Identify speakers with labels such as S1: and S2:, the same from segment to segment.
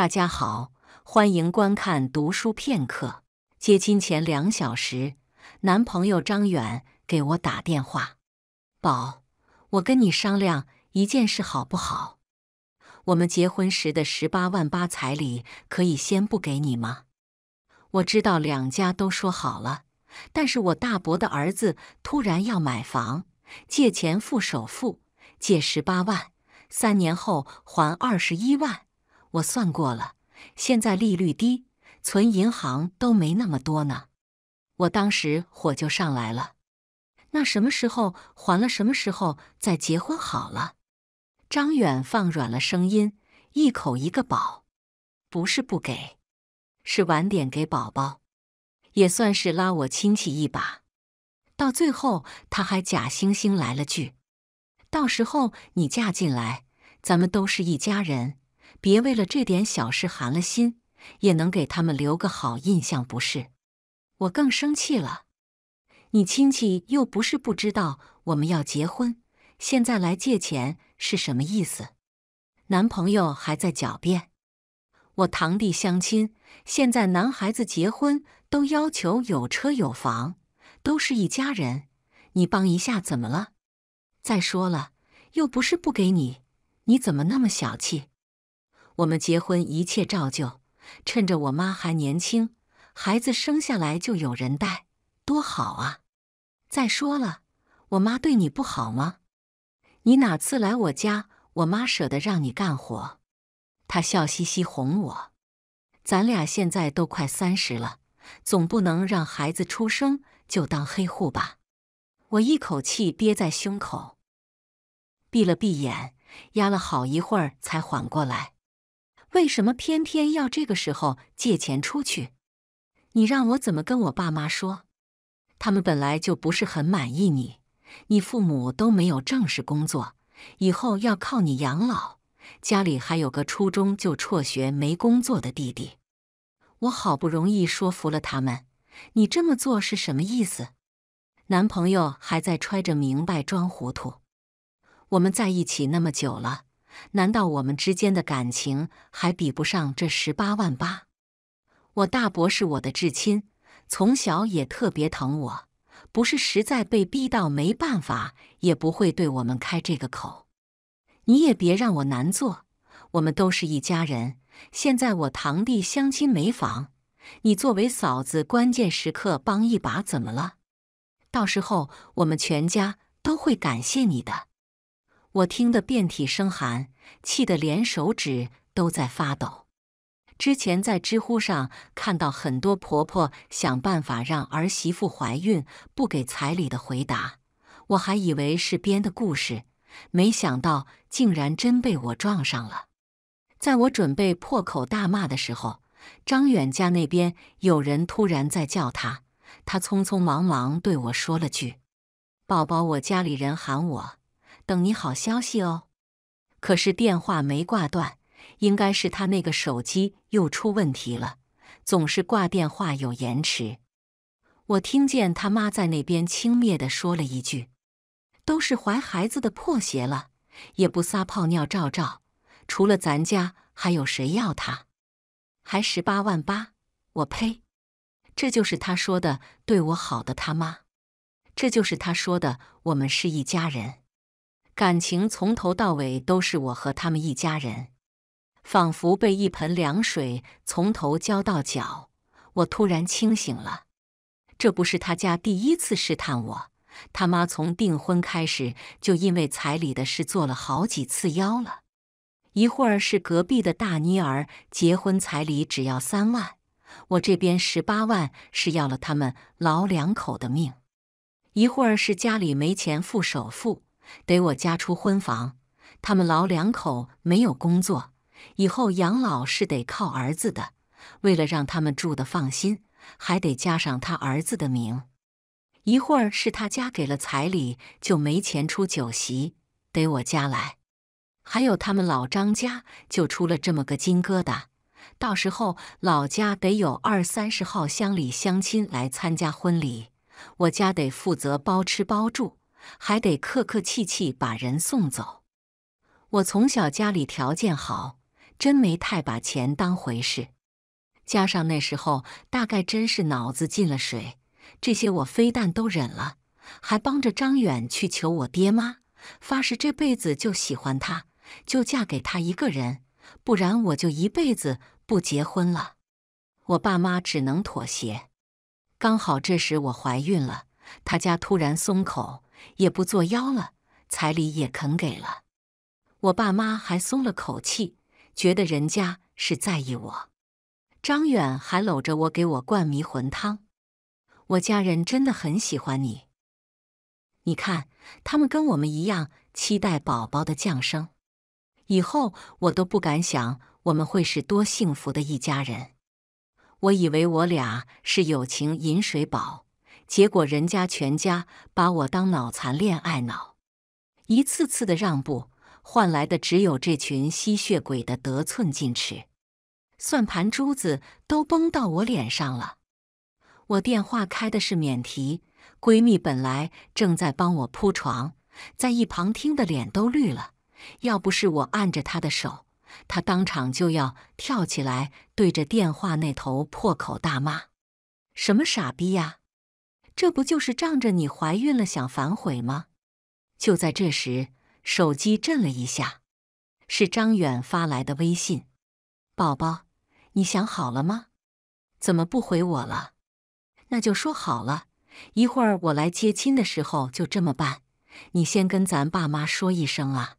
S1: 大家好，欢迎观看《读书片刻》。接亲前两小时，男朋友张远给我打电话：“宝，我跟你商量一件事，好不好？我们结婚时的十八万八彩礼可以先不给你吗？我知道两家都说好了，但是我大伯的儿子突然要买房，借钱付首付，借十八万，三年后还二十一万。”我算过了，现在利率低，存银行都没那么多呢。我当时火就上来了。那什么时候还了？什么时候再结婚好了？张远放软了声音，一口一个宝，不是不给，是晚点给宝宝，也算是拉我亲戚一把。到最后，他还假惺惺来了句：“到时候你嫁进来，咱们都是一家人。”别为了这点小事寒了心，也能给他们留个好印象，不是？我更生气了。你亲戚又不是不知道我们要结婚，现在来借钱是什么意思？男朋友还在狡辩。我堂弟相亲，现在男孩子结婚都要求有车有房，都是一家人，你帮一下怎么了？再说了，又不是不给你，你怎么那么小气？我们结婚，一切照旧。趁着我妈还年轻，孩子生下来就有人带，多好啊！再说了，我妈对你不好吗？你哪次来我家，我妈舍得让你干活？她笑嘻嘻哄我。咱俩现在都快三十了，总不能让孩子出生就当黑户吧？我一口气憋在胸口，闭了闭眼，压了好一会儿才缓过来。为什么偏偏要这个时候借钱出去？你让我怎么跟我爸妈说？他们本来就不是很满意你，你父母都没有正式工作，以后要靠你养老，家里还有个初中就辍学没工作的弟弟。我好不容易说服了他们，你这么做是什么意思？男朋友还在揣着明白装糊涂，我们在一起那么久了。难道我们之间的感情还比不上这十八万八？我大伯是我的至亲，从小也特别疼我，不是实在被逼到没办法，也不会对我们开这个口。你也别让我难做，我们都是一家人。现在我堂弟相亲没房，你作为嫂子，关键时刻帮一把，怎么了？到时候我们全家都会感谢你的。我听得遍体生寒，气得连手指都在发抖。之前在知乎上看到很多婆婆想办法让儿媳妇怀孕不给彩礼的回答，我还以为是编的故事，没想到竟然真被我撞上了。在我准备破口大骂的时候，张远家那边有人突然在叫他，他匆匆忙忙对我说了句：“宝宝，我家里人喊我。”等你好消息哦。可是电话没挂断，应该是他那个手机又出问题了，总是挂电话有延迟。我听见他妈在那边轻蔑的说了一句：“都是怀孩子的破鞋了，也不撒泡尿照照，除了咱家还有谁要他？还十八万八，我呸！这就是他说的对我好的他妈，这就是他说的我们是一家人。”感情从头到尾都是我和他们一家人，仿佛被一盆凉水从头浇到脚。我突然清醒了，这不是他家第一次试探我。他妈从订婚开始就因为彩礼的事做了好几次妖了。一会儿是隔壁的大妮儿结婚彩礼只要三万，我这边十八万是要了他们老两口的命。一会儿是家里没钱付首付。得我家出婚房，他们老两口没有工作，以后养老是得靠儿子的。为了让他们住的放心，还得加上他儿子的名。一会儿是他家给了彩礼，就没钱出酒席，得我家来。还有他们老张家就出了这么个金疙瘩，到时候老家得有二三十号乡里乡亲来参加婚礼，我家得负责包吃包住。还得客客气气把人送走。我从小家里条件好，真没太把钱当回事。加上那时候大概真是脑子进了水，这些我非但都忍了，还帮着张远去求我爹妈，发誓这辈子就喜欢他，就嫁给他一个人，不然我就一辈子不结婚了。我爸妈只能妥协。刚好这时我怀孕了，他家突然松口。也不作妖了，彩礼也肯给了，我爸妈还松了口气，觉得人家是在意我。张远还搂着我给我灌迷魂汤。我家人真的很喜欢你，你看，他们跟我们一样期待宝宝的降生。以后我都不敢想我们会是多幸福的一家人。我以为我俩是友情饮水饱。结果人家全家把我当脑残恋爱脑，一次次的让步换来的只有这群吸血鬼的得寸进尺，算盘珠子都崩到我脸上了。我电话开的是免提，闺蜜本来正在帮我铺床，在一旁听的脸都绿了。要不是我按着她的手，她当场就要跳起来对着电话那头破口大骂：“什么傻逼呀！”这不就是仗着你怀孕了想反悔吗？就在这时，手机震了一下，是张远发来的微信：“宝宝，你想好了吗？怎么不回我了？那就说好了，一会儿我来接亲的时候就这么办。你先跟咱爸妈说一声啊。”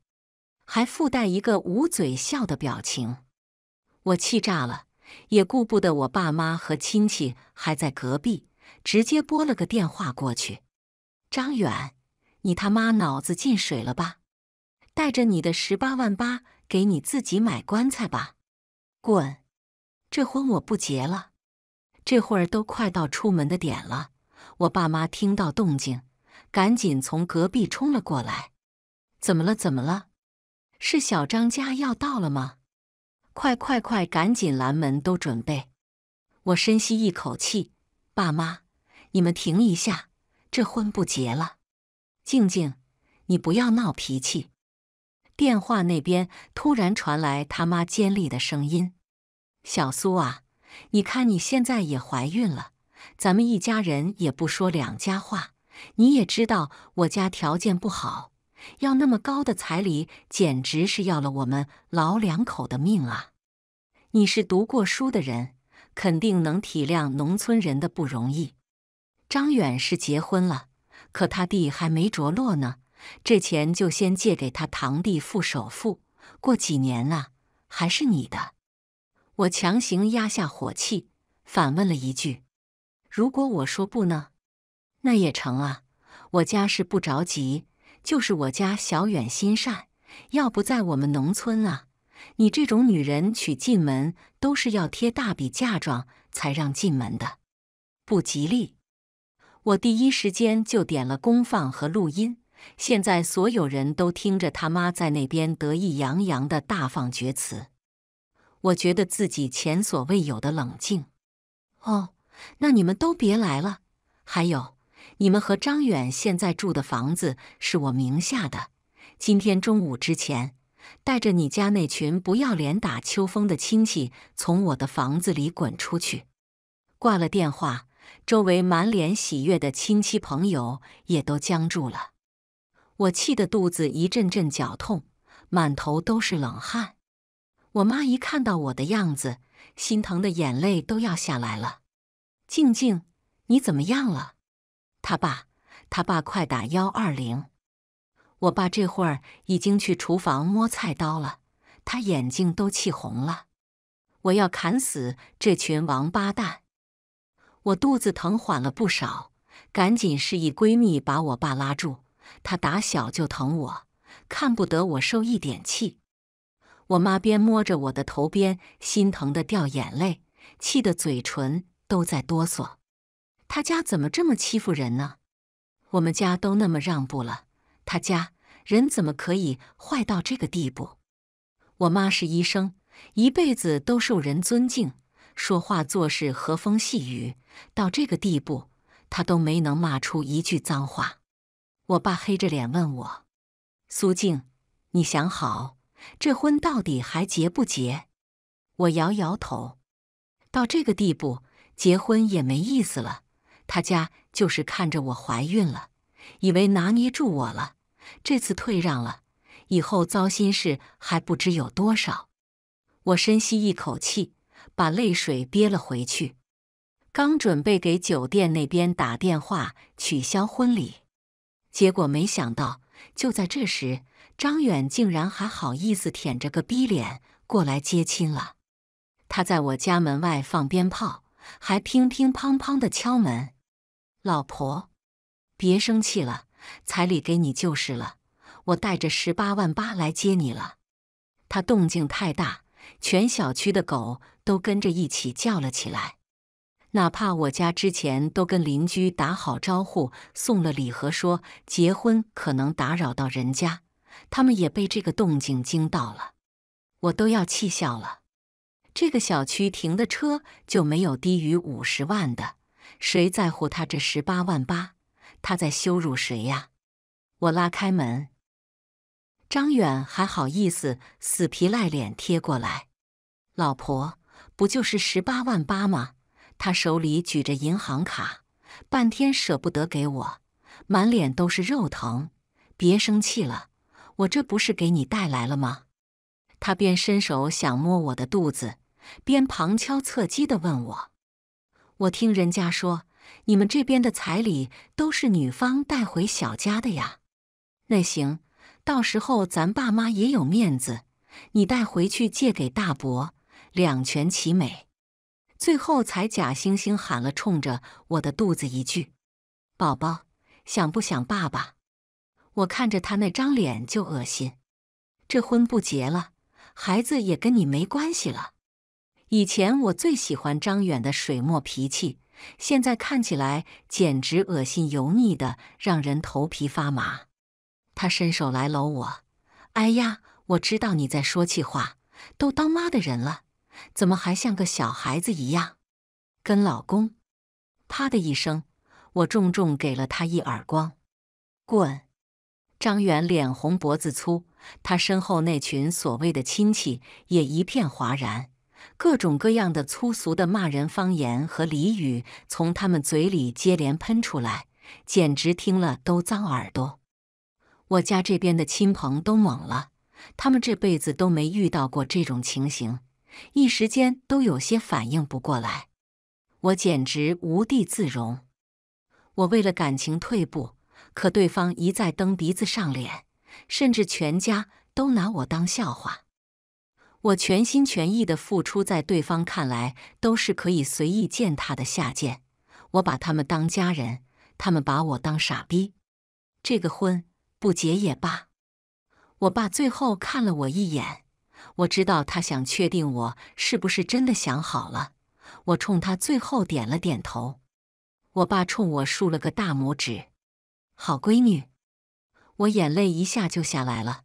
S1: 还附带一个捂嘴笑的表情，我气炸了，也顾不得我爸妈和亲戚还在隔壁。直接拨了个电话过去，张远，你他妈脑子进水了吧？带着你的十八万八给你自己买棺材吧，滚！这婚我不结了。这会儿都快到出门的点了，我爸妈听到动静，赶紧从隔壁冲了过来。怎么了？怎么了？是小张家要到了吗？快快快，赶紧拦门都准备。我深吸一口气，爸妈。你们停一下，这婚不结了。静静，你不要闹脾气。电话那边突然传来他妈尖利的声音：“小苏啊，你看你现在也怀孕了，咱们一家人也不说两家话。你也知道我家条件不好，要那么高的彩礼，简直是要了我们老两口的命啊！你是读过书的人，肯定能体谅农村人的不容易。”张远是结婚了，可他地还没着落呢。这钱就先借给他堂弟付首付，过几年啊，还是你的。我强行压下火气，反问了一句：“如果我说不呢？那也成啊。我家是不着急，就是我家小远心善。要不在我们农村啊，你这种女人娶进门都是要贴大笔嫁妆才让进门的，不吉利。”我第一时间就点了公放和录音，现在所有人都听着他妈在那边得意洋洋的大放厥词。我觉得自己前所未有的冷静。哦，那你们都别来了。还有，你们和张远现在住的房子是我名下的。今天中午之前，带着你家那群不要脸打秋风的亲戚从我的房子里滚出去。挂了电话。周围满脸喜悦的亲戚朋友也都僵住了。我气得肚子一阵阵绞痛，满头都是冷汗。我妈一看到我的样子，心疼的眼泪都要下来了。静静，你怎么样了？他爸，他爸，快打幺二零！我爸这会儿已经去厨房摸菜刀了，他眼睛都气红了。我要砍死这群王八蛋！我肚子疼缓了不少，赶紧示意闺蜜把我爸拉住。他打小就疼我，看不得我受一点气。我妈边摸着我的头边心疼的掉眼泪，气得嘴唇都在哆嗦。他家怎么这么欺负人呢？我们家都那么让步了，他家人怎么可以坏到这个地步？我妈是医生，一辈子都受人尊敬，说话做事和风细雨。到这个地步，他都没能骂出一句脏话。我爸黑着脸问我：“苏静，你想好这婚到底还结不结？”我摇摇头：“到这个地步，结婚也没意思了。他家就是看着我怀孕了，以为拿捏住我了。这次退让了，以后糟心事还不知有多少。”我深吸一口气，把泪水憋了回去。刚准备给酒店那边打电话取消婚礼，结果没想到，就在这时，张远竟然还好意思舔着个逼脸过来接亲了。他在我家门外放鞭炮，还乒乒乓乓的敲门。老婆，别生气了，彩礼给你就是了，我带着十八万八来接你了。他动静太大，全小区的狗都跟着一起叫了起来。哪怕我家之前都跟邻居打好招呼，送了礼盒，说结婚可能打扰到人家，他们也被这个动静惊到了，我都要气笑了。这个小区停的车就没有低于五十万的，谁在乎他这十八万八？他在羞辱谁呀？我拉开门，张远还好意思死皮赖脸贴过来，老婆不就是十八万八吗？他手里举着银行卡，半天舍不得给我，满脸都是肉疼。别生气了，我这不是给你带来了吗？他边伸手想摸我的肚子，边旁敲侧击地问我：“我听人家说，你们这边的彩礼都是女方带回小家的呀？那行，到时候咱爸妈也有面子，你带回去借给大伯，两全其美。”最后才假惺惺喊了冲着我的肚子一句：“宝宝想不想爸爸？”我看着他那张脸就恶心。这婚不结了，孩子也跟你没关系了。以前我最喜欢张远的水墨脾气，现在看起来简直恶心油腻的，让人头皮发麻。他伸手来搂我，哎呀，我知道你在说气话，都当妈的人了。怎么还像个小孩子一样？跟老公，啪的一声，我重重给了他一耳光。滚！张远脸红脖子粗，他身后那群所谓的亲戚也一片哗然，各种各样的粗俗的骂人方言和俚语从他们嘴里接连喷出来，简直听了都脏耳朵。我家这边的亲朋都懵了，他们这辈子都没遇到过这种情形。一时间都有些反应不过来，我简直无地自容。我为了感情退步，可对方一再蹬鼻子上脸，甚至全家都拿我当笑话。我全心全意的付出，在对方看来都是可以随意践踏的下贱。我把他们当家人，他们把我当傻逼。这个婚不结也罢。我爸最后看了我一眼。我知道他想确定我是不是真的想好了，我冲他最后点了点头。我爸冲我竖了个大拇指，好闺女。我眼泪一下就下来了。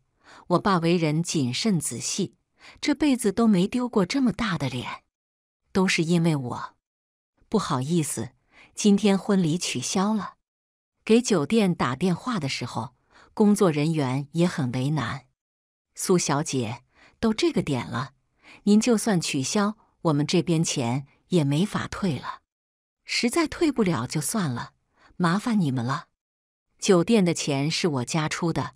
S1: 我爸为人谨慎仔细，这辈子都没丢过这么大的脸，都是因为我。不好意思，今天婚礼取消了。给酒店打电话的时候，工作人员也很为难，苏小姐。都这个点了，您就算取消，我们这边钱也没法退了。实在退不了就算了，麻烦你们了。酒店的钱是我家出的，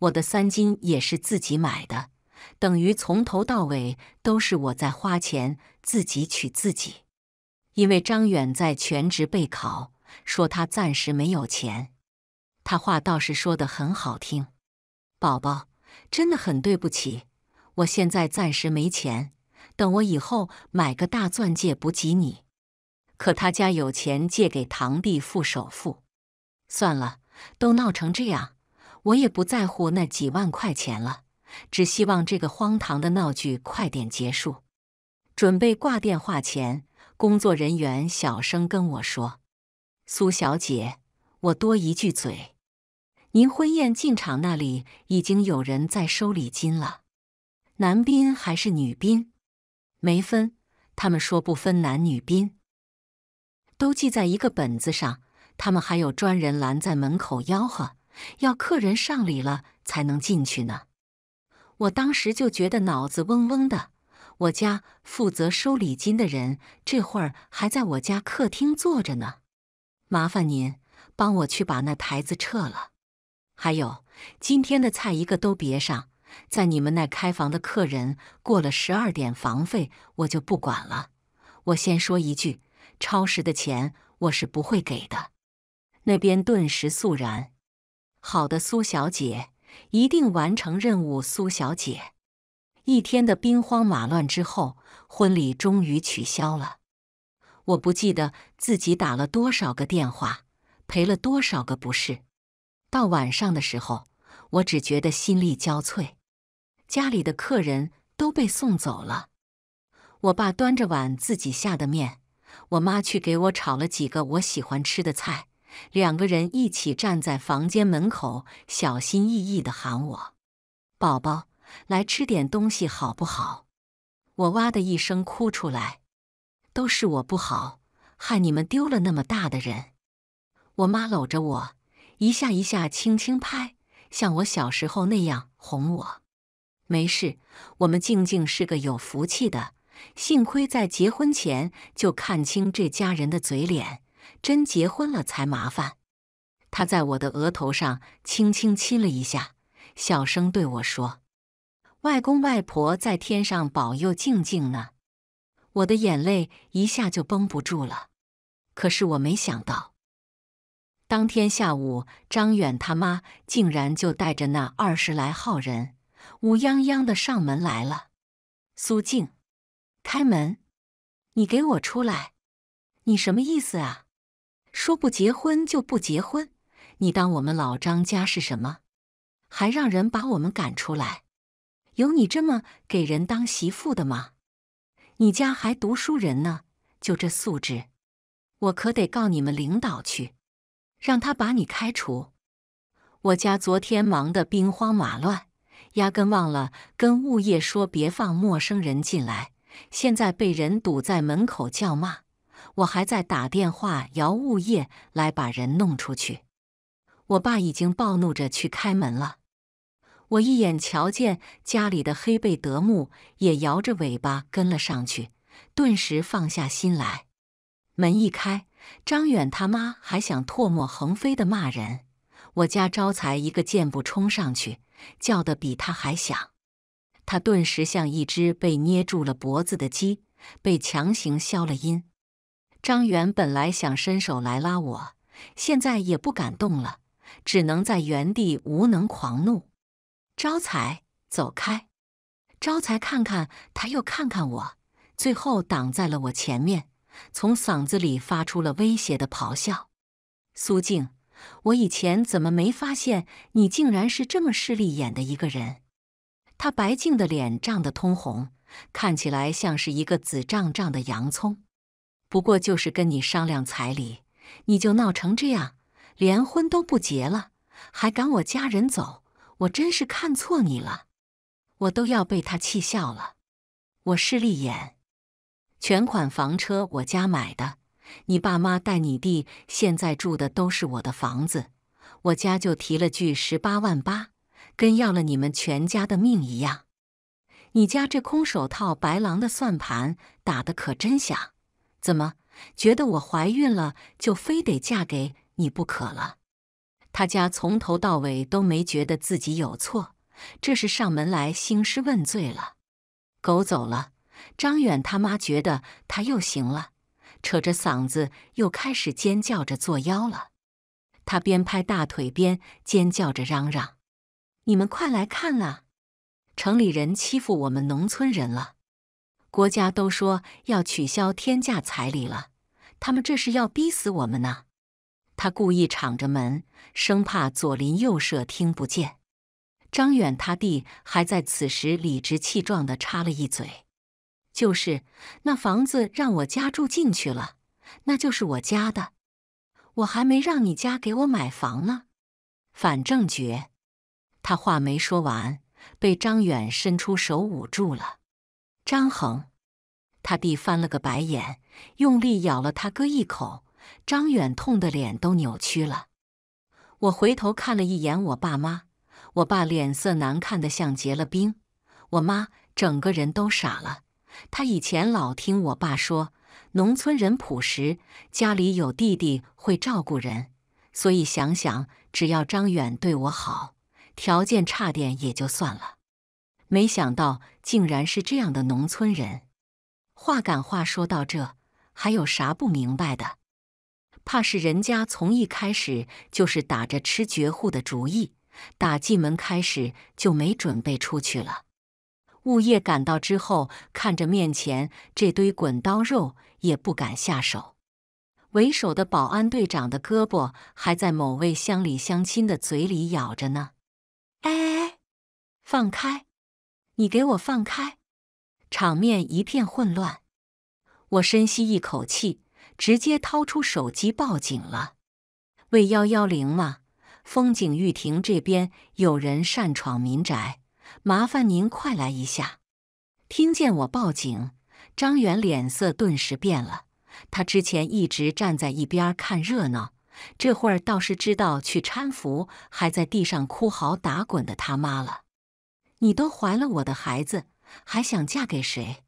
S1: 我的三金也是自己买的，等于从头到尾都是我在花钱，自己娶自己。因为张远在全职备考，说他暂时没有钱，他话倒是说的很好听。宝宝，真的很对不起。我现在暂时没钱，等我以后买个大钻戒补给你。可他家有钱，借给堂弟付首付。算了，都闹成这样，我也不在乎那几万块钱了。只希望这个荒唐的闹剧快点结束。准备挂电话前，工作人员小声跟我说：“苏小姐，我多一句嘴，您婚宴进场那里已经有人在收礼金了。”男宾还是女宾？没分，他们说不分男女宾，都记在一个本子上。他们还有专人拦在门口吆喝，要客人上礼了才能进去呢。我当时就觉得脑子嗡嗡的。我家负责收礼金的人这会儿还在我家客厅坐着呢。麻烦您帮我去把那台子撤了，还有今天的菜一个都别上。在你们那开房的客人过了十二点，房费我就不管了。我先说一句，超时的钱我是不会给的。那边顿时肃然。好的，苏小姐，一定完成任务。苏小姐，一天的兵荒马乱之后，婚礼终于取消了。我不记得自己打了多少个电话，赔了多少个不是。到晚上的时候，我只觉得心力交瘁。家里的客人都被送走了，我爸端着碗自己下的面，我妈去给我炒了几个我喜欢吃的菜，两个人一起站在房间门口，小心翼翼的喊我：“宝宝，来吃点东西好不好？”我哇的一声哭出来，都是我不好，害你们丢了那么大的人。我妈搂着我，一下一下轻轻拍，像我小时候那样哄我。没事，我们静静是个有福气的，幸亏在结婚前就看清这家人的嘴脸，真结婚了才麻烦。他在我的额头上轻轻亲了一下，小声对我说：“外公外婆在天上保佑静静呢。”我的眼泪一下就绷不住了。可是我没想到，当天下午张远他妈竟然就带着那二十来号人。乌泱泱的上门来了，苏静，开门！你给我出来！你什么意思啊？说不结婚就不结婚，你当我们老张家是什么？还让人把我们赶出来？有你这么给人当媳妇的吗？你家还读书人呢，就这素质，我可得告你们领导去，让他把你开除！我家昨天忙得兵荒马乱。压根忘了跟物业说别放陌生人进来，现在被人堵在门口叫骂，我还在打电话摇物业来把人弄出去。我爸已经暴怒着去开门了，我一眼瞧见家里的黑背德牧也摇着尾巴跟了上去，顿时放下心来。门一开，张远他妈还想唾沫横飞的骂人，我家招财一个箭步冲上去。叫得比他还响，他顿时像一只被捏住了脖子的鸡，被强行消了音。张元本来想伸手来拉我，现在也不敢动了，只能在原地无能狂怒。招财，走开！招财，看看他又看看我，最后挡在了我前面，从嗓子里发出了威胁的咆哮。苏静。我以前怎么没发现你竟然是这么势利眼的一个人？他白净的脸涨得通红，看起来像是一个紫胀胀的洋葱。不过就是跟你商量彩礼，你就闹成这样，连婚都不结了，还赶我家人走，我真是看错你了。我都要被他气笑了。我势利眼，全款房车，我家买的。你爸妈带你弟现在住的都是我的房子，我家就提了句十八万八，跟要了你们全家的命一样。你家这空手套白狼的算盘打得可真响！怎么觉得我怀孕了就非得嫁给你不可了？他家从头到尾都没觉得自己有错，这是上门来兴师问罪了。狗走了，张远他妈觉得他又行了。扯着嗓子又开始尖叫着作妖了。他边拍大腿边尖叫着嚷嚷：“你们快来看啊！城里人欺负我们农村人了！国家都说要取消天价彩礼了，他们这是要逼死我们呢！”他故意敞着门，生怕左邻右舍听不见。张远他弟还在此时理直气壮地插了一嘴。就是那房子让我家住进去了，那就是我家的。我还没让你家给我买房呢，反正绝。他话没说完，被张远伸出手捂住了。张恒，他弟翻了个白眼，用力咬了他哥一口。张远痛的脸都扭曲了。我回头看了一眼我爸妈，我爸脸色难看的像结了冰，我妈整个人都傻了。他以前老听我爸说，农村人朴实，家里有弟弟会照顾人，所以想想，只要张远对我好，条件差点也就算了。没想到竟然是这样的农村人。话赶话说到这，还有啥不明白的？怕是人家从一开始就是打着吃绝户的主意，打进门开始就没准备出去了。物业赶到之后，看着面前这堆“滚刀肉”，也不敢下手。为首的保安队长的胳膊还在某位乡里乡亲的嘴里咬着呢。“哎，放开！你给我放开！”场面一片混乱。我深吸一口气，直接掏出手机报警了：“喂，幺幺零吗？风景玉庭这边有人擅闯民宅。”麻烦您快来一下！听见我报警，张远脸色顿时变了。他之前一直站在一边看热闹，这会儿倒是知道去搀扶还在地上哭嚎打滚的他妈了。你都怀了我的孩子，还想嫁给谁？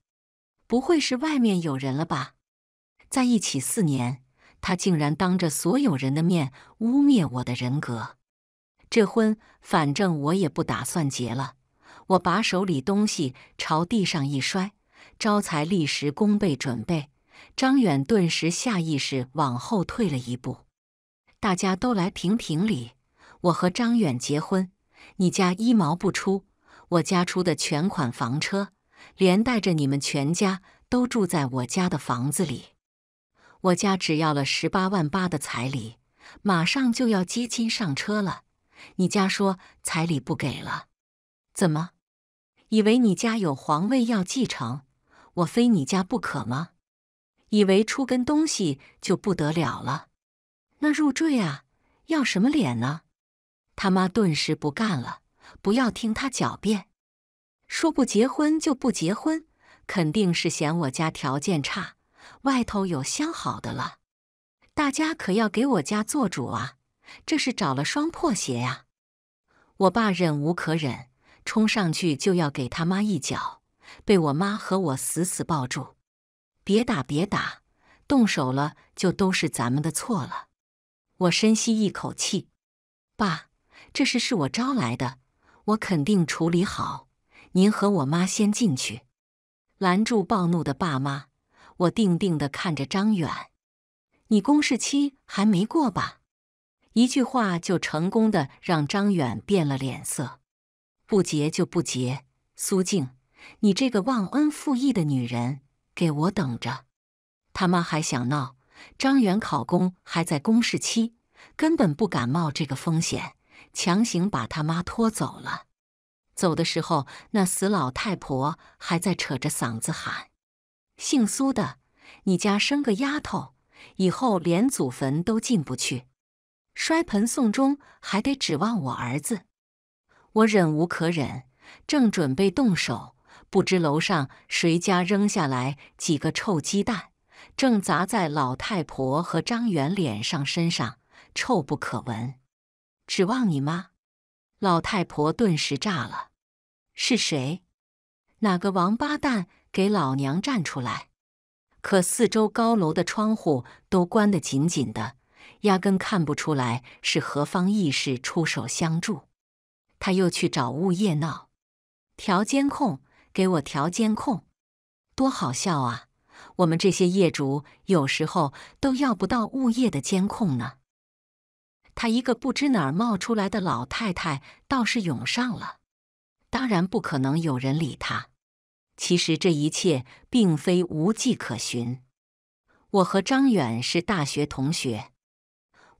S1: 不会是外面有人了吧？在一起四年，他竟然当着所有人的面污蔑我的人格。这婚反正我也不打算结了。我把手里东西朝地上一摔，招财立时弓背准备，张远顿时下意识往后退了一步。大家都来评评理，我和张远结婚，你家一毛不出，我家出的全款房车，连带着你们全家都住在我家的房子里，我家只要了十八万八的彩礼，马上就要接亲上车了，你家说彩礼不给了，怎么？以为你家有皇位要继承，我非你家不可吗？以为出根东西就不得了了？那入赘啊，要什么脸呢？他妈顿时不干了，不要听他狡辩，说不结婚就不结婚，肯定是嫌我家条件差，外头有相好的了。大家可要给我家做主啊！这是找了双破鞋呀！我爸忍无可忍。冲上去就要给他妈一脚，被我妈和我死死抱住。别打别打，动手了就都是咱们的错了。我深吸一口气，爸，这事是我招来的，我肯定处理好。您和我妈先进去，拦住暴怒的爸妈。我定定地看着张远，你公示期还没过吧？一句话就成功的让张远变了脸色。不结就不结，苏静，你这个忘恩负义的女人，给我等着！他妈还想闹，张元考公还在公示期，根本不敢冒这个风险，强行把他妈拖走了。走的时候，那死老太婆还在扯着嗓子喊：“姓苏的，你家生个丫头，以后连祖坟都进不去，摔盆送终还得指望我儿子。”我忍无可忍，正准备动手，不知楼上谁家扔下来几个臭鸡蛋，正砸在老太婆和张元脸上身上，臭不可闻。指望你吗？老太婆顿时炸了：“是谁？哪个王八蛋？给老娘站出来！”可四周高楼的窗户都关得紧紧的，压根看不出来是何方义士出手相助。他又去找物业闹，调监控，给我调监控，多好笑啊！我们这些业主有时候都要不到物业的监控呢。他一个不知哪儿冒出来的老太太倒是涌上了，当然不可能有人理他。其实这一切并非无迹可寻。我和张远是大学同学，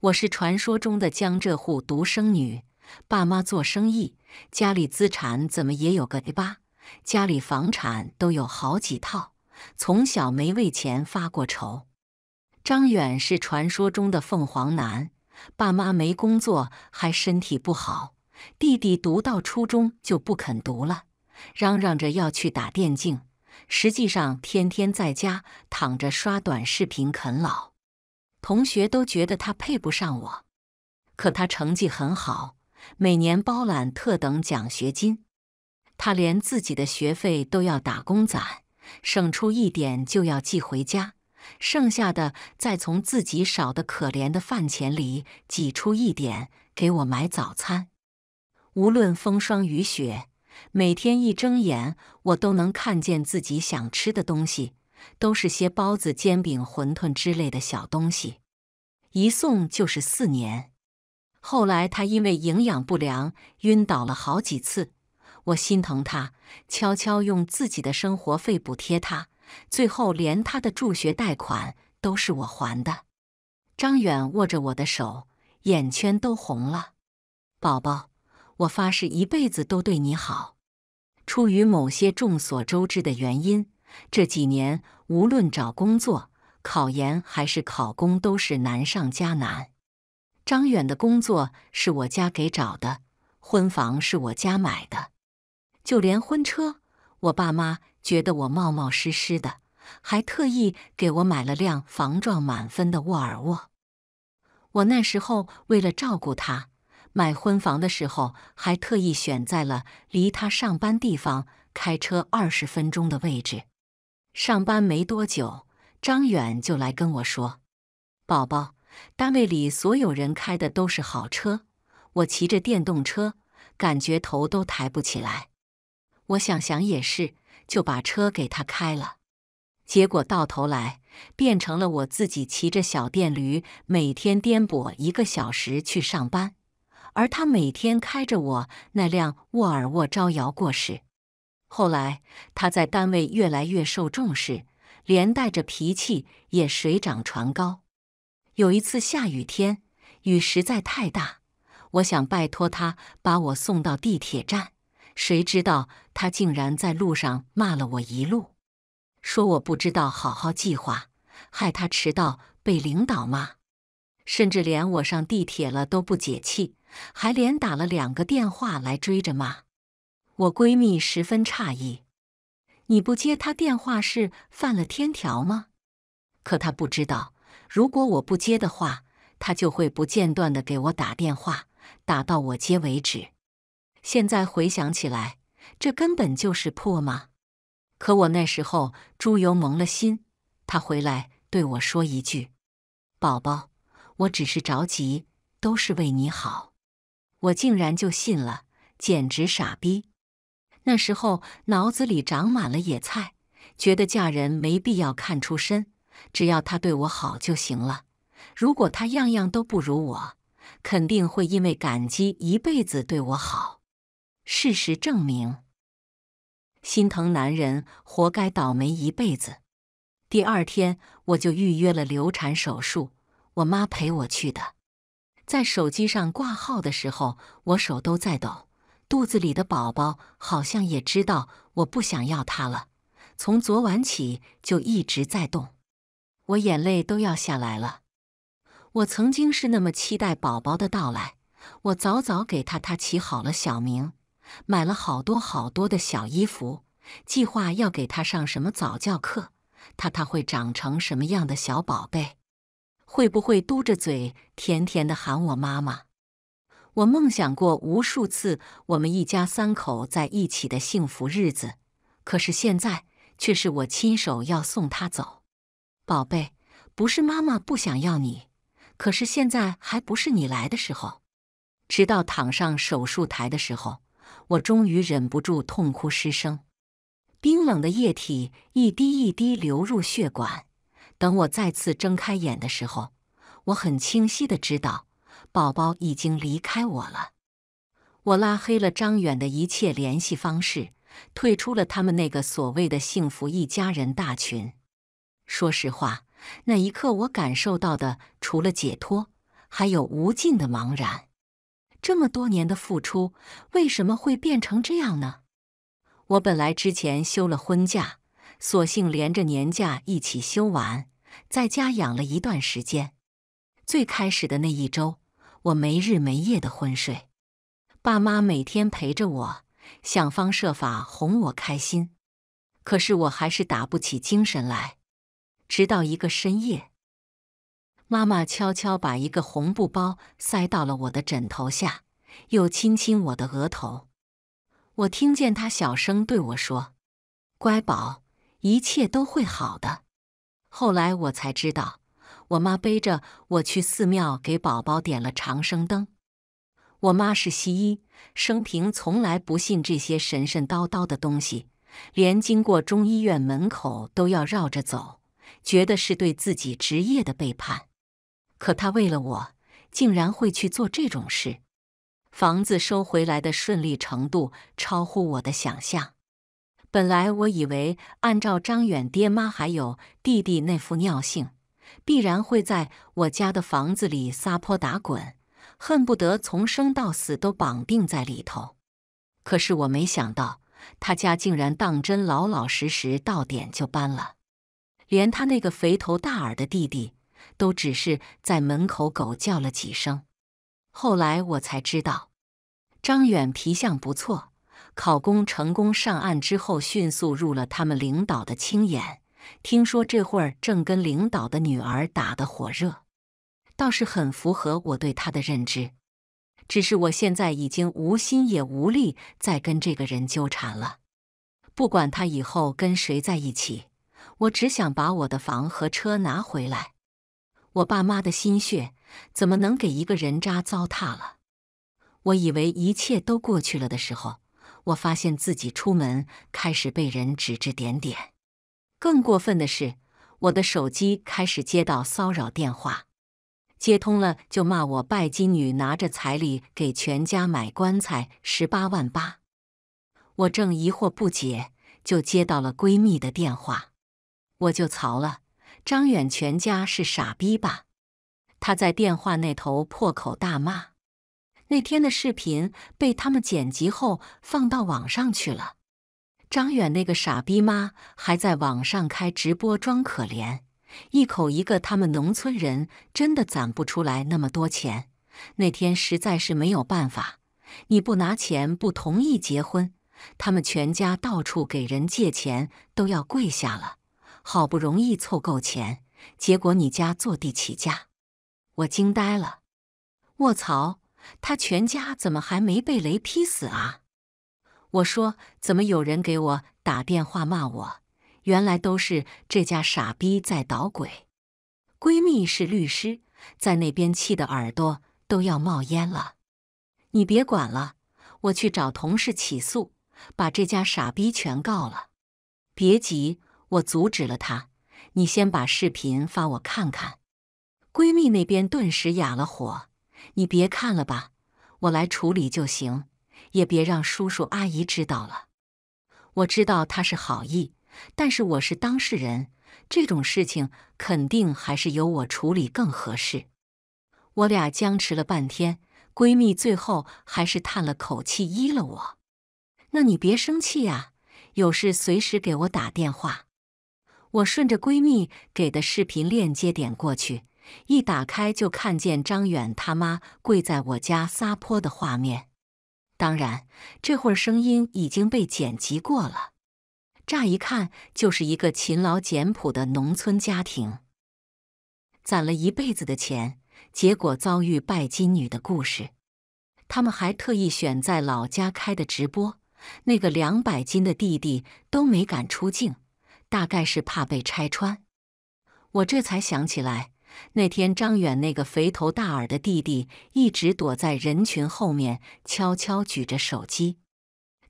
S1: 我是传说中的江浙沪独生女。爸妈做生意，家里资产怎么也有个 A 八，家里房产都有好几套，从小没为钱发过愁。张远是传说中的凤凰男，爸妈没工作，还身体不好。弟弟读到初中就不肯读了，嚷嚷着要去打电竞，实际上天天在家躺着刷短视频啃老。同学都觉得他配不上我，可他成绩很好。每年包揽特等奖学金，他连自己的学费都要打工攒，省出一点就要寄回家，剩下的再从自己少的可怜的饭钱里挤出一点给我买早餐。无论风霜雨雪，每天一睁眼，我都能看见自己想吃的东西，都是些包子、煎饼、馄饨之类的小东西，一送就是四年。后来他因为营养不良晕倒了好几次，我心疼他，悄悄用自己的生活费补贴他，最后连他的助学贷款都是我还的。张远握着我的手，眼圈都红了。宝宝，我发誓一辈子都对你好。出于某些众所周知的原因，这几年无论找工作、考研还是考公，都是难上加难。张远的工作是我家给找的，婚房是我家买的，就连婚车，我爸妈觉得我冒冒失失的，还特意给我买了辆防撞满分的沃尔沃。我那时候为了照顾他，买婚房的时候还特意选在了离他上班地方开车二十分钟的位置。上班没多久，张远就来跟我说：“宝宝。”单位里所有人开的都是好车，我骑着电动车，感觉头都抬不起来。我想想也是，就把车给他开了。结果到头来变成了我自己骑着小电驴，每天颠簸一个小时去上班，而他每天开着我那辆沃尔沃招摇过市。后来他在单位越来越受重视，连带着脾气也水涨船高。有一次下雨天，雨实在太大，我想拜托他把我送到地铁站，谁知道他竟然在路上骂了我一路，说我不知道好好计划，害他迟到被领导骂，甚至连我上地铁了都不解气，还连打了两个电话来追着骂。我闺蜜十分诧异：“你不接他电话是犯了天条吗？”可她不知道。如果我不接的话，他就会不间断的给我打电话，打到我接为止。现在回想起来，这根本就是破吗？可我那时候猪油蒙了心，他回来对我说一句：“宝宝，我只是着急，都是为你好。”我竟然就信了，简直傻逼。那时候脑子里长满了野菜，觉得嫁人没必要看出身。只要他对我好就行了。如果他样样都不如我，肯定会因为感激一辈子对我好。事实证明，心疼男人活该倒霉一辈子。第二天我就预约了流产手术，我妈陪我去的。在手机上挂号的时候，我手都在抖，肚子里的宝宝好像也知道我不想要他了，从昨晚起就一直在动。我眼泪都要下来了。我曾经是那么期待宝宝的到来，我早早给他他起好了小名，买了好多好多的小衣服，计划要给他上什么早教课，他他会长成什么样的小宝贝？会不会嘟着嘴甜甜的喊我妈妈？我梦想过无数次我们一家三口在一起的幸福日子，可是现在却是我亲手要送他走。宝贝，不是妈妈不想要你，可是现在还不是你来的时候。直到躺上手术台的时候，我终于忍不住痛哭失声。冰冷的液体一滴一滴流入血管。等我再次睁开眼的时候，我很清晰的知道，宝宝已经离开我了。我拉黑了张远的一切联系方式，退出了他们那个所谓的幸福一家人大群。说实话，那一刻我感受到的除了解脱，还有无尽的茫然。这么多年的付出，为什么会变成这样呢？我本来之前休了婚假，索性连着年假一起休完，在家养了一段时间。最开始的那一周，我没日没夜的昏睡，爸妈每天陪着我，想方设法哄我开心，可是我还是打不起精神来。直到一个深夜，妈妈悄悄把一个红布包塞到了我的枕头下，又亲亲我的额头。我听见她小声对我说：“乖宝，一切都会好的。”后来我才知道，我妈背着我去寺庙给宝宝点了长生灯。我妈是西医，生平从来不信这些神神叨叨的东西，连经过中医院门口都要绕着走。觉得是对自己职业的背叛，可他为了我，竟然会去做这种事。房子收回来的顺利程度超乎我的想象。本来我以为，按照张远爹妈还有弟弟那副尿性，必然会在我家的房子里撒泼打滚，恨不得从生到死都绑定在里头。可是我没想到，他家竟然当真老老实实到点就搬了。连他那个肥头大耳的弟弟，都只是在门口狗叫了几声。后来我才知道，张远皮相不错，考公成功上岸之后，迅速入了他们领导的青眼。听说这会儿正跟领导的女儿打得火热，倒是很符合我对他的认知。只是我现在已经无心也无力再跟这个人纠缠了，不管他以后跟谁在一起。我只想把我的房和车拿回来，我爸妈的心血怎么能给一个人渣糟蹋了？我以为一切都过去了的时候，我发现自己出门开始被人指指点点。更过分的是，我的手机开始接到骚扰电话，接通了就骂我拜金女，拿着彩礼给全家买棺材十八万八。我正疑惑不解，就接到了闺蜜的电话。我就槽了，张远全家是傻逼吧？他在电话那头破口大骂。那天的视频被他们剪辑后放到网上去了。张远那个傻逼妈还在网上开直播装可怜，一口一个他们农村人真的攒不出来那么多钱。那天实在是没有办法，你不拿钱不同意结婚，他们全家到处给人借钱都要跪下了。好不容易凑够钱，结果你家坐地起价，我惊呆了！卧槽，他全家怎么还没被雷劈死啊？我说怎么有人给我打电话骂我，原来都是这家傻逼在捣鬼。闺蜜是律师，在那边气得耳朵都要冒烟了。你别管了，我去找同事起诉，把这家傻逼全告了。别急。我阻止了他，你先把视频发我看看。闺蜜那边顿时哑了火，你别看了吧，我来处理就行，也别让叔叔阿姨知道了。我知道他是好意，但是我是当事人，这种事情肯定还是由我处理更合适。我俩僵持了半天，闺蜜最后还是叹了口气依了我。那你别生气啊，有事随时给我打电话。我顺着闺蜜给的视频链接点过去，一打开就看见张远他妈跪在我家撒泼的画面。当然，这会儿声音已经被剪辑过了。乍一看就是一个勤劳简朴的农村家庭，攒了一辈子的钱，结果遭遇拜金女的故事。他们还特意选在老家开的直播，那个两百斤的弟弟都没敢出镜。大概是怕被拆穿，我这才想起来，那天张远那个肥头大耳的弟弟一直躲在人群后面，悄悄举着手机，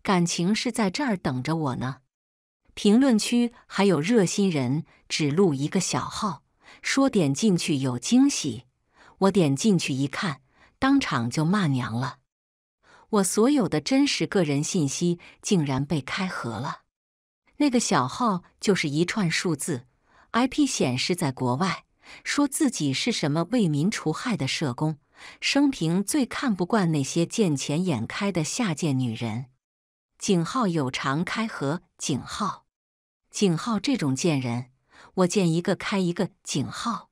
S1: 感情是在这儿等着我呢。评论区还有热心人只录一个小号，说点进去有惊喜。我点进去一看，当场就骂娘了。我所有的真实个人信息竟然被开盒了。那个小号就是一串数字，IP 显示在国外，说自己是什么为民除害的社工，生平最看不惯那些见钱眼开的下贱女人。井号有常开合井号，井号这种贱人，我见一个开一个井号。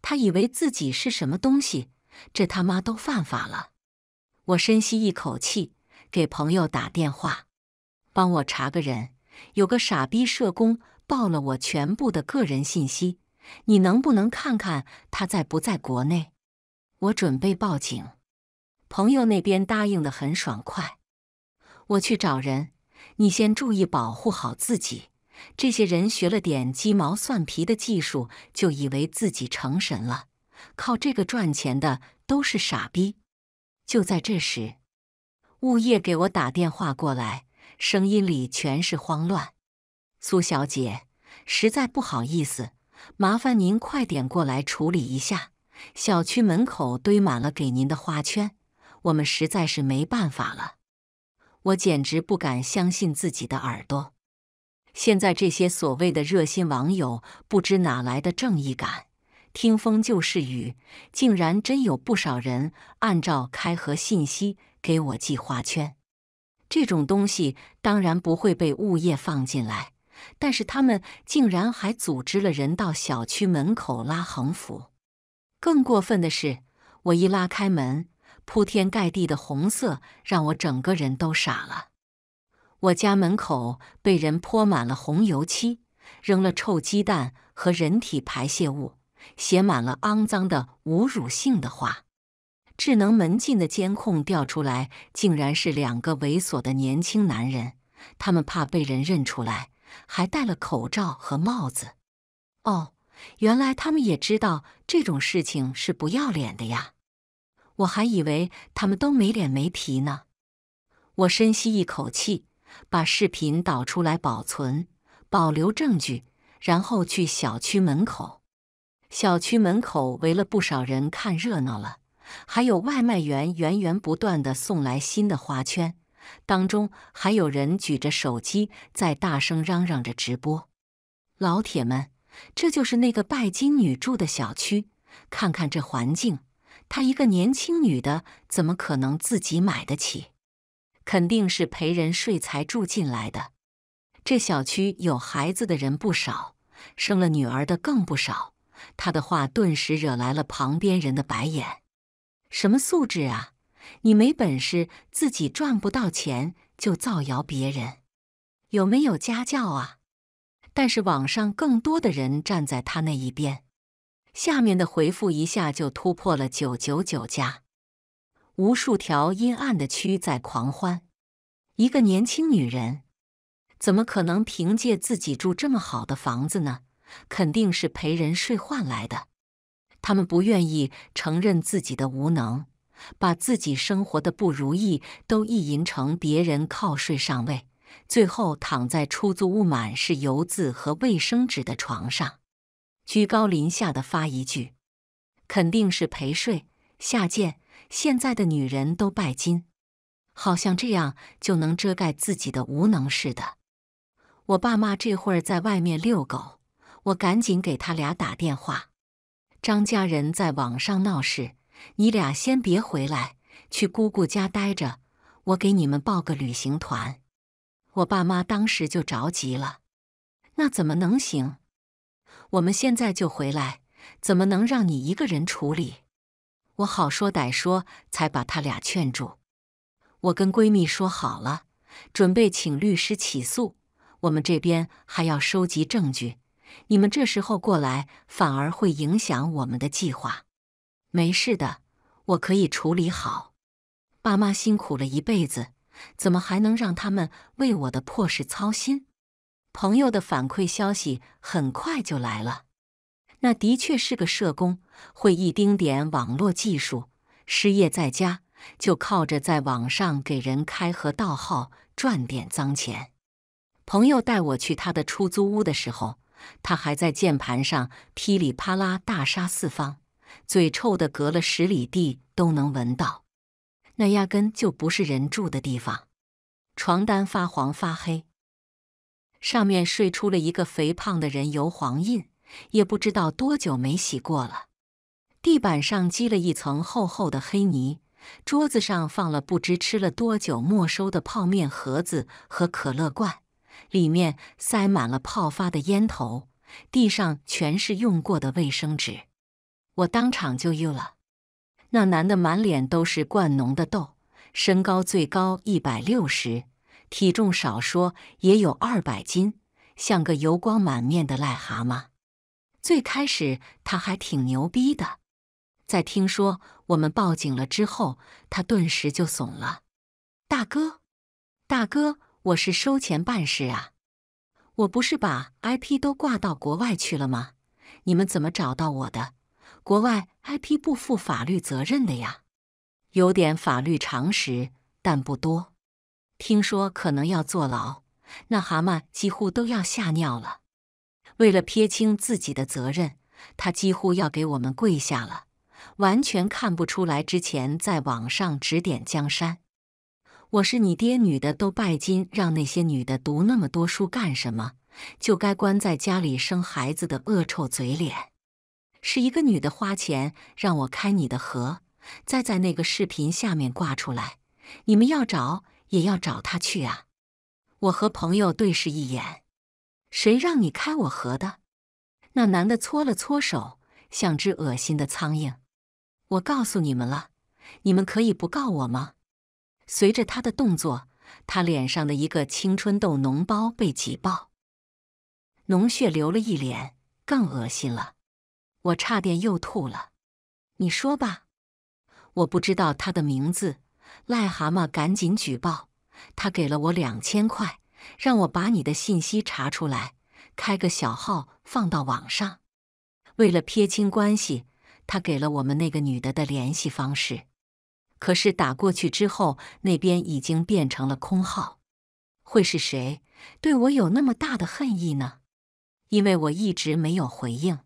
S1: 他以为自己是什么东西？这他妈都犯法了！我深吸一口气，给朋友打电话，帮我查个人。有个傻逼社工报了我全部的个人信息，你能不能看看他在不在国内？我准备报警。朋友那边答应的很爽快，我去找人。你先注意保护好自己。这些人学了点鸡毛蒜皮的技术，就以为自己成神了，靠这个赚钱的都是傻逼。就在这时，物业给我打电话过来。声音里全是慌乱。苏小姐，实在不好意思，麻烦您快点过来处理一下。小区门口堆满了给您的花圈，我们实在是没办法了。我简直不敢相信自己的耳朵。现在这些所谓的热心网友，不知哪来的正义感，听风就是雨，竟然真有不少人按照开盒信息给我寄花圈。这种东西当然不会被物业放进来，但是他们竟然还组织了人到小区门口拉横幅。更过分的是，我一拉开门，铺天盖地的红色让我整个人都傻了。我家门口被人泼满了红油漆，扔了臭鸡蛋和人体排泄物，写满了肮脏的侮辱性的话。智能门禁的监控调出来，竟然是两个猥琐的年轻男人。他们怕被人认出来，还戴了口罩和帽子。哦，原来他们也知道这种事情是不要脸的呀！我还以为他们都没脸没皮呢。我深吸一口气，把视频导出来保存，保留证据，然后去小区门口。小区门口围了不少人看热闹了。还有外卖员源源不断的送来新的花圈，当中还有人举着手机在大声嚷嚷着直播。老铁们，这就是那个拜金女住的小区，看看这环境，她一个年轻女的怎么可能自己买得起？肯定是陪人睡才住进来的。这小区有孩子的人不少，生了女儿的更不少。他的话顿时惹来了旁边人的白眼。什么素质啊！你没本事，自己赚不到钱就造谣别人，有没有家教啊？但是网上更多的人站在他那一边，下面的回复一下就突破了九九九家，无数条阴暗的区在狂欢。一个年轻女人，怎么可能凭借自己住这么好的房子呢？肯定是陪人睡换来的。他们不愿意承认自己的无能，把自己生活的不如意都意淫成别人靠睡上位，最后躺在出租屋满是油渍和卫生纸的床上，居高临下的发一句：“肯定是陪睡，下贱！现在的女人都拜金，好像这样就能遮盖自己的无能似的。”我爸妈这会儿在外面遛狗，我赶紧给他俩打电话。张家人在网上闹事，你俩先别回来，去姑姑家待着。我给你们报个旅行团。我爸妈当时就着急了，那怎么能行？我们现在就回来，怎么能让你一个人处理？我好说歹说才把他俩劝住。我跟闺蜜说好了，准备请律师起诉，我们这边还要收集证据。你们这时候过来反而会影响我们的计划。没事的，我可以处理好。爸妈辛苦了一辈子，怎么还能让他们为我的破事操心？朋友的反馈消息很快就来了。那的确是个社工，会一丁点网络技术，失业在家，就靠着在网上给人开和盗号赚点脏钱。朋友带我去他的出租屋的时候。他还在键盘上噼里啪啦大杀四方，嘴臭的隔了十里地都能闻到。那压根就不是人住的地方，床单发黄发黑，上面睡出了一个肥胖的人油黄印，也不知道多久没洗过了。地板上积了一层厚厚的黑泥，桌子上放了不知吃了多久没收的泡面盒子和可乐罐。里面塞满了泡发的烟头，地上全是用过的卫生纸，我当场就晕了。那男的满脸都是灌浓的痘，身高最高一百六十，体重少说也有二百斤，像个油光满面的癞蛤蟆。最开始他还挺牛逼的，在听说我们报警了之后，他顿时就怂了：“大哥，大哥。”我是收钱办事啊，我不是把 IP 都挂到国外去了吗？你们怎么找到我的？国外 IP 不负法律责任的呀，有点法律常识，但不多。听说可能要坐牢，那蛤蟆几乎都要吓尿了。为了撇清自己的责任，他几乎要给我们跪下了，完全看不出来之前在网上指点江山。我是你爹，女的都拜金，让那些女的读那么多书干什么？就该关在家里生孩子的恶臭嘴脸。是一个女的花钱让我开你的河，再在那个视频下面挂出来，你们要找也要找她去啊！我和朋友对视一眼，谁让你开我河的？那男的搓了搓手，像只恶心的苍蝇。我告诉你们了，你们可以不告我吗？随着他的动作，他脸上的一个青春痘脓包被挤爆，脓血流了一脸，更恶心了，我差点又吐了。你说吧，我不知道他的名字，癞蛤蟆赶紧举报。他给了我两千块，让我把你的信息查出来，开个小号放到网上。为了撇清关系，他给了我们那个女的的联系方式。可是打过去之后，那边已经变成了空号。会是谁对我有那么大的恨意呢？因为我一直没有回应。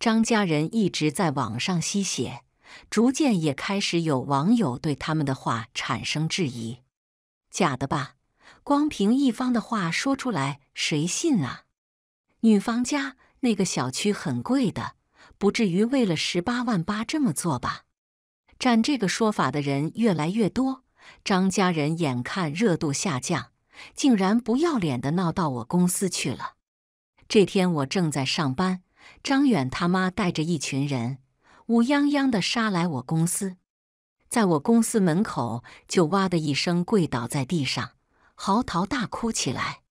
S1: 张家人一直在网上吸血，逐渐也开始有网友对他们的话产生质疑：“假的吧？光凭一方的话说出来，谁信啊？”女方家那个小区很贵的，不至于为了十八万八这么做吧？站这个说法的人越来越多，张家人眼看热度下降，竟然不要脸的闹到我公司去了。这天我正在上班，张远他妈带着一群人乌泱泱的杀来我公司，在我公司门口就哇的一声跪倒在地上，嚎啕大哭起来：“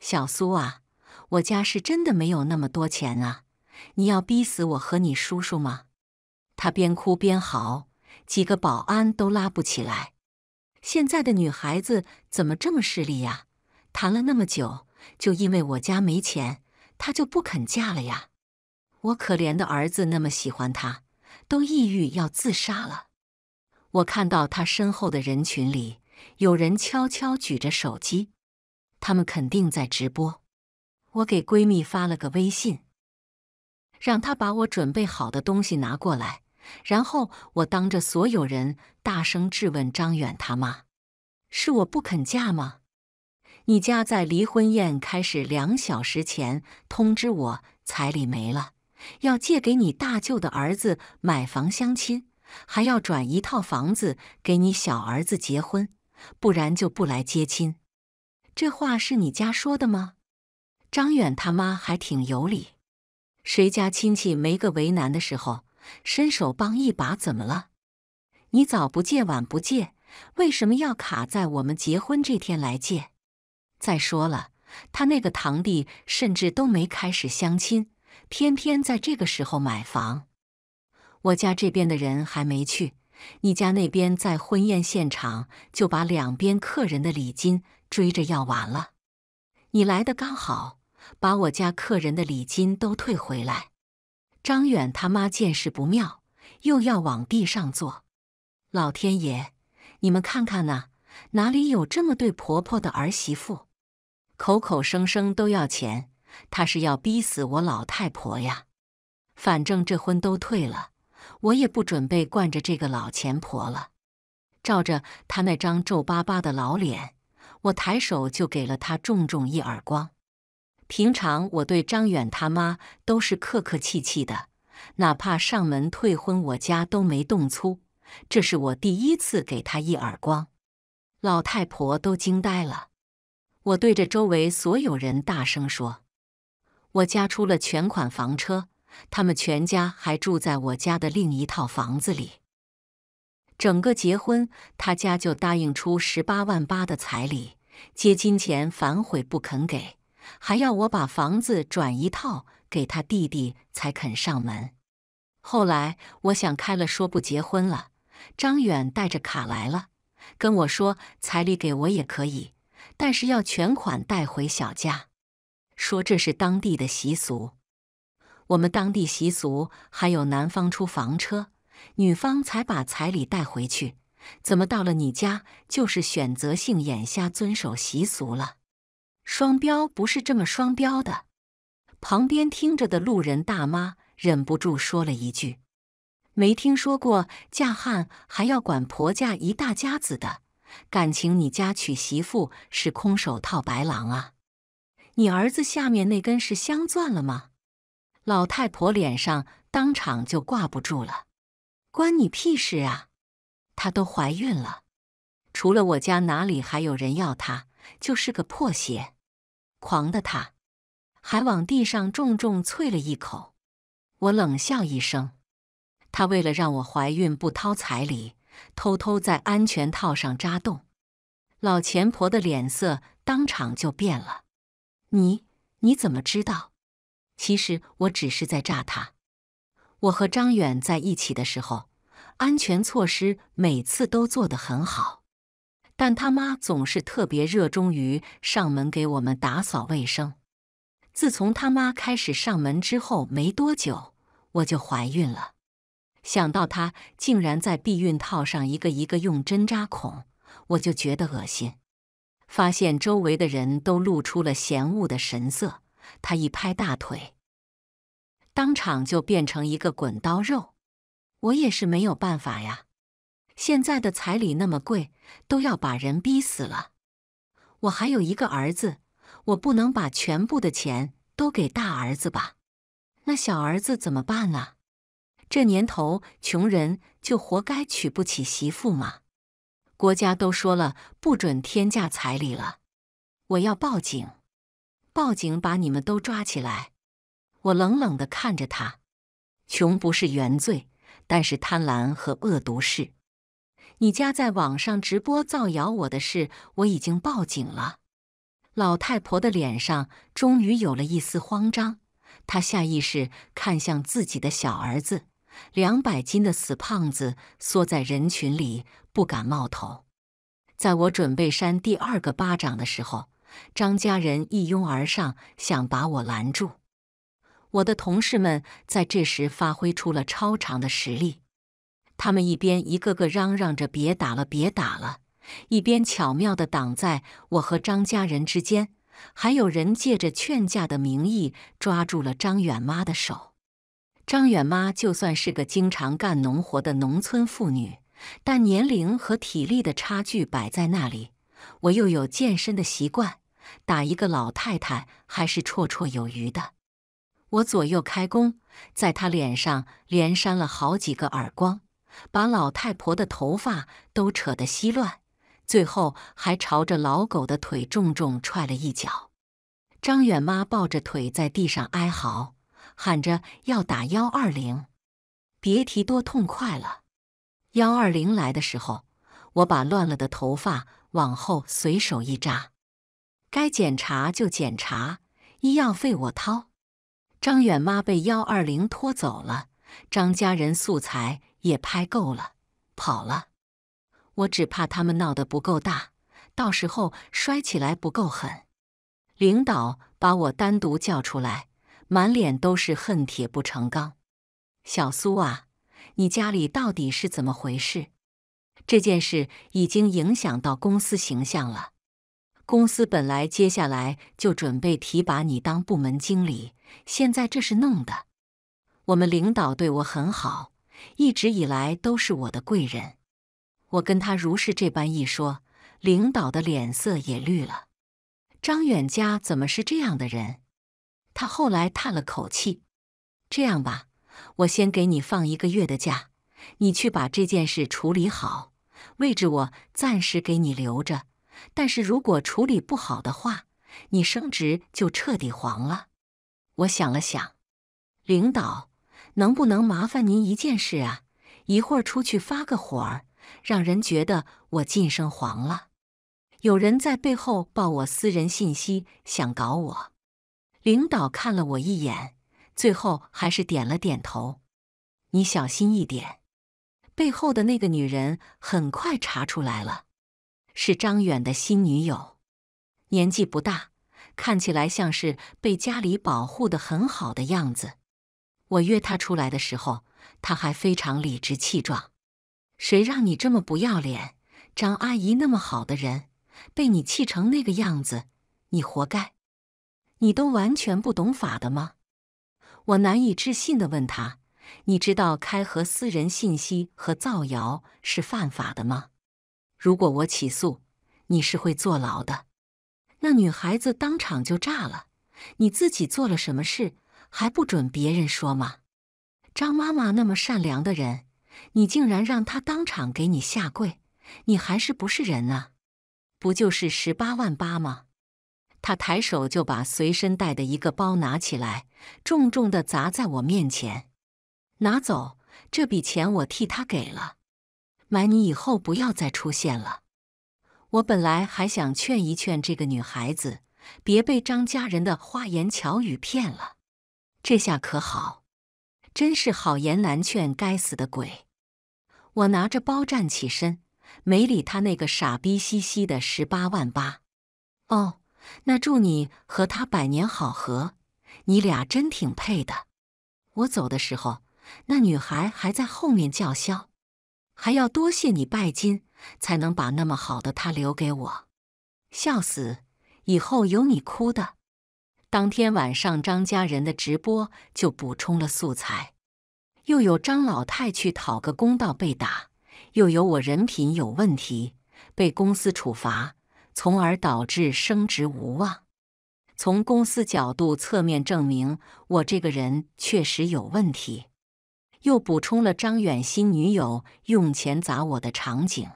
S1: 小苏啊，我家是真的没有那么多钱啊，你要逼死我和你叔叔吗？”他边哭边嚎。几个保安都拉不起来，现在的女孩子怎么这么势利呀？谈了那么久，就因为我家没钱，她就不肯嫁了呀！我可怜的儿子那么喜欢她，都抑郁要自杀了。我看到她身后的人群里有人悄悄举着手机，他们肯定在直播。我给闺蜜发了个微信，让她把我准备好的东西拿过来。然后我当着所有人大声质问张远他妈：“是我不肯嫁吗？你家在离婚宴开始两小时前通知我彩礼没了，要借给你大舅的儿子买房相亲，还要转一套房子给你小儿子结婚，不然就不来接亲。这话是你家说的吗？”张远他妈还挺有理，谁家亲戚没个为难的时候？伸手帮一把，怎么了？你早不借，晚不借，为什么要卡在我们结婚这天来借？再说了，他那个堂弟甚至都没开始相亲，偏偏在这个时候买房。我家这边的人还没去，你家那边在婚宴现场就把两边客人的礼金追着要完了。你来的刚好，把我家客人的礼金都退回来。张远他妈见势不妙，又要往地上坐。老天爷，你们看看呐，哪里有这么对婆婆的儿媳妇？口口声声都要钱，她是要逼死我老太婆呀！反正这婚都退了，我也不准备惯着这个老钱婆了。照着她那张皱巴巴的老脸，我抬手就给了她重重一耳光。平常我对张远他妈都是客客气气的，哪怕上门退婚，我家都没动粗。这是我第一次给他一耳光，老太婆都惊呆了。我对着周围所有人大声说：“我家出了全款房车，他们全家还住在我家的另一套房子里。整个结婚，他家就答应出十八万八的彩礼，接金钱反悔不肯给。”还要我把房子转一套给他弟弟才肯上门。后来我想开了，说不结婚了。张远带着卡来了，跟我说彩礼给我也可以，但是要全款带回小家，说这是当地的习俗。我们当地习俗还有男方出房车，女方才把彩礼带回去。怎么到了你家就是选择性眼瞎遵守习俗了？双标不是这么双标的，旁边听着的路人大妈忍不住说了一句：“没听说过嫁汉还要管婆家一大家子的，感情你家娶媳妇是空手套白狼啊？你儿子下面那根是镶钻了吗？”老太婆脸上当场就挂不住了：“关你屁事啊！她都怀孕了，除了我家哪里还有人要她？就是个破鞋。”狂的他，还往地上重重啐了一口。我冷笑一声：“他为了让我怀孕不掏彩礼，偷偷在安全套上扎洞。”老钱婆的脸色当场就变了。“你你怎么知道？”其实我只是在诈他。我和张远在一起的时候，安全措施每次都做得很好。但他妈总是特别热衷于上门给我们打扫卫生。自从他妈开始上门之后没多久，我就怀孕了。想到他竟然在避孕套上一个一个用针扎孔，我就觉得恶心。发现周围的人都露出了嫌恶的神色，他一拍大腿，当场就变成一个滚刀肉。我也是没有办法呀。现在的彩礼那么贵，都要把人逼死了。我还有一个儿子，我不能把全部的钱都给大儿子吧？那小儿子怎么办啊？这年头，穷人就活该娶不起媳妇吗？国家都说了不准天价彩礼了，我要报警，报警把你们都抓起来！我冷冷地看着他，穷不是原罪，但是贪婪和恶毒是。你家在网上直播造谣我的事，我已经报警了。老太婆的脸上终于有了一丝慌张，她下意识看向自己的小儿子，两百斤的死胖子缩在人群里不敢冒头。在我准备扇第二个巴掌的时候，张家人一拥而上想把我拦住。我的同事们在这时发挥出了超常的实力。他们一边一个个嚷嚷着“别打了，别打了”，一边巧妙地挡在我和张家人之间。还有人借着劝架的名义抓住了张远妈的手。张远妈就算是个经常干农活的农村妇女，但年龄和体力的差距摆在那里。我又有健身的习惯，打一个老太太还是绰绰有余的。我左右开弓，在她脸上连扇了好几个耳光。把老太婆的头发都扯得稀乱，最后还朝着老狗的腿重重踹了一脚。张远妈抱着腿在地上哀嚎，喊着要打幺二零。别提多痛快了。幺二零来的时候，我把乱了的头发往后随手一扎。该检查就检查，医药费我掏。张远妈被幺二零拖走了。张家人素材。也拍够了，跑了。我只怕他们闹得不够大，到时候摔起来不够狠。领导把我单独叫出来，满脸都是恨铁不成钢。小苏啊，你家里到底是怎么回事？这件事已经影响到公司形象了。公司本来接下来就准备提拔你当部门经理，现在这是弄的。我们领导对我很好。一直以来都是我的贵人，我跟他如是这般一说，领导的脸色也绿了。张远家怎么是这样的人？他后来叹了口气：“这样吧，我先给你放一个月的假，你去把这件事处理好，位置我暂时给你留着。但是如果处理不好的话，你升职就彻底黄了。”我想了想，领导。能不能麻烦您一件事啊？一会儿出去发个火儿，让人觉得我晋升黄了。有人在背后报我私人信息，想搞我。领导看了我一眼，最后还是点了点头。你小心一点。背后的那个女人很快查出来了，是张远的新女友，年纪不大，看起来像是被家里保护的很好的样子。我约她出来的时候，她还非常理直气壮。谁让你这么不要脸？张阿姨那么好的人，被你气成那个样子，你活该！你都完全不懂法的吗？我难以置信地问她：“你知道开合私人信息和造谣是犯法的吗？如果我起诉，你是会坐牢的。”那女孩子当场就炸了：“你自己做了什么事？”还不准别人说吗？张妈妈那么善良的人，你竟然让她当场给你下跪，你还是不是人啊？不就是十八万八吗？他抬手就把随身带的一个包拿起来，重重的砸在我面前。拿走这笔钱，我替他给了。买你以后不要再出现了。我本来还想劝一劝这个女孩子，别被张家人的花言巧语骗了。这下可好，真是好言难劝。该死的鬼！我拿着包站起身，没理他那个傻逼兮兮的十八万八。哦，那祝你和他百年好合，你俩真挺配的。我走的时候，那女孩还在后面叫嚣，还要多谢你拜金，才能把那么好的他留给我。笑死！以后有你哭的。当天晚上，张家人的直播就补充了素材，又有张老太去讨个公道被打，又有我人品有问题被公司处罚，从而导致升职无望。从公司角度侧面证明我这个人确实有问题。又补充了张远新女友用钱砸我的场景，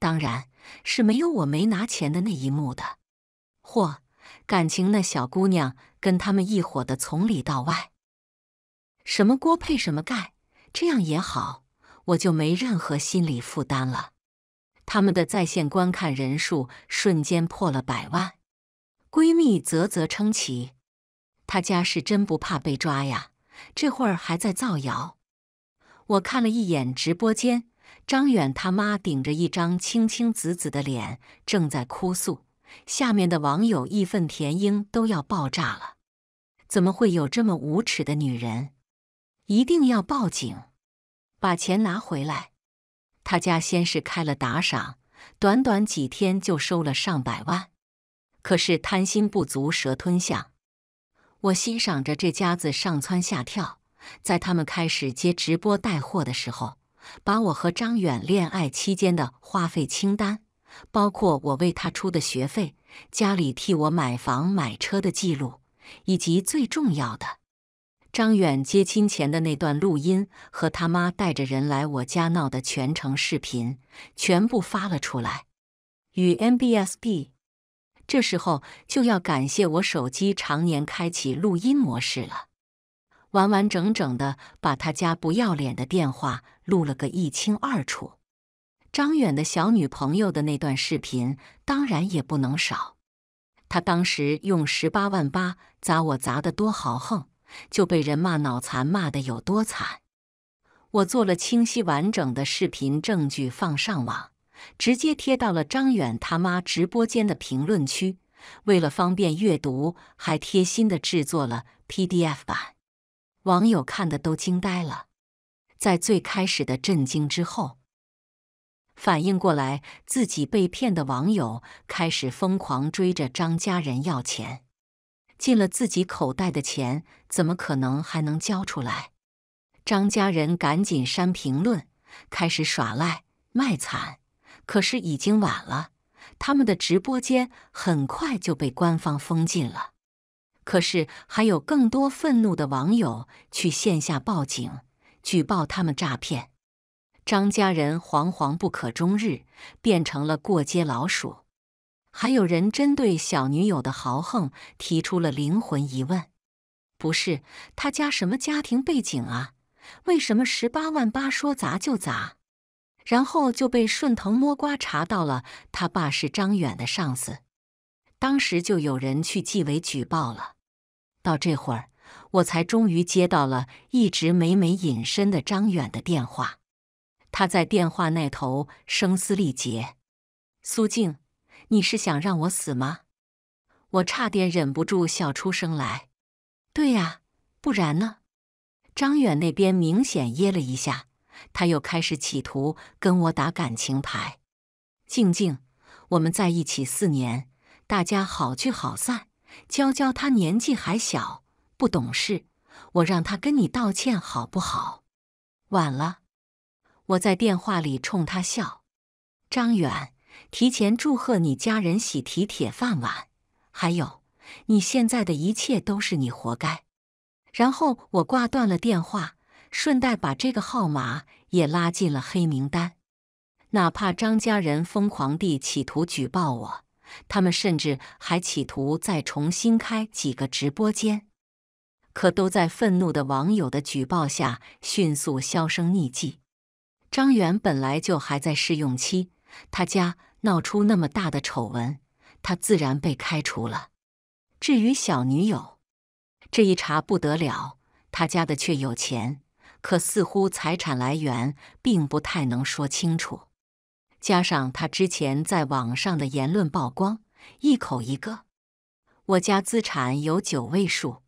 S1: 当然是没有我没拿钱的那一幕的。嚯！感情那小姑娘跟他们一伙的，从里到外，什么锅配什么盖，这样也好，我就没任何心理负担了。他们的在线观看人数瞬间破了百万，闺蜜啧啧称奇，他家是真不怕被抓呀，这会儿还在造谣。我看了一眼直播间，张远他妈顶着一张青青紫紫的脸，正在哭诉。下面的网友义愤填膺，都要爆炸了！怎么会有这么无耻的女人？一定要报警，把钱拿回来！他家先是开了打赏，短短几天就收了上百万。可是贪心不足蛇吞象，我欣赏着这家子上蹿下跳。在他们开始接直播带货的时候，把我和张远恋爱期间的花费清单。包括我为他出的学费，家里替我买房买车的记录，以及最重要的，张远接亲前的那段录音和他妈带着人来我家闹的全程视频，全部发了出来。与 m b s b 这时候就要感谢我手机常年开启录音模式了，完完整整的把他家不要脸的电话录了个一清二楚。张远的小女朋友的那段视频当然也不能少。他当时用十八万八砸我砸得多豪横，就被人骂脑残骂的有多惨。我做了清晰完整的视频证据放上网，直接贴到了张远他妈直播间的评论区。为了方便阅读，还贴心的制作了 PDF 版。网友看的都惊呆了。在最开始的震惊之后。反应过来自己被骗的网友开始疯狂追着张家人要钱，进了自己口袋的钱怎么可能还能交出来？张家人赶紧删评论，开始耍赖卖惨，可是已经晚了，他们的直播间很快就被官方封禁了。可是还有更多愤怒的网友去线下报警，举报他们诈骗。张家人惶惶不可终日，变成了过街老鼠。还有人针对小女友的豪横提出了灵魂疑问：不是他家什么家庭背景啊？为什么十八万八说砸就砸？然后就被顺藤摸瓜查到了他爸是张远的上司。当时就有人去纪委举报了。到这会儿，我才终于接到了一直每每隐身的张远的电话。他在电话那头声嘶力竭：“苏静，你是想让我死吗？”我差点忍不住笑出声来。对呀，不然呢？张远那边明显噎了一下，他又开始企图跟我打感情牌。静静，我们在一起四年，大家好聚好散。娇娇她年纪还小，不懂事，我让她跟你道歉好不好？晚了。我在电话里冲他笑，张远，提前祝贺你家人喜提铁饭碗。还有，你现在的一切都是你活该。然后我挂断了电话，顺带把这个号码也拉进了黑名单。哪怕张家人疯狂地企图举报我，他们甚至还企图再重新开几个直播间，可都在愤怒的网友的举报下迅速销声匿迹。张远本来就还在试用期，他家闹出那么大的丑闻，他自然被开除了。至于小女友，这一查不得了，他家的却有钱，可似乎财产来源并不太能说清楚。加上他之前在网上的言论曝光，一口一个“我家资产有九位数”，